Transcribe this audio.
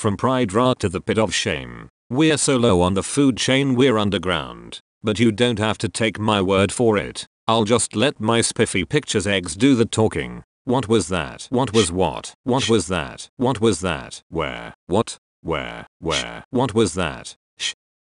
From pride rock to the pit of shame. We're so low on the food chain we're underground. But you don't have to take my word for it. I'll just let my spiffy pictures eggs do the talking. What was that? What was what? What was that? What was that? Where? What? Where? Where? What was that?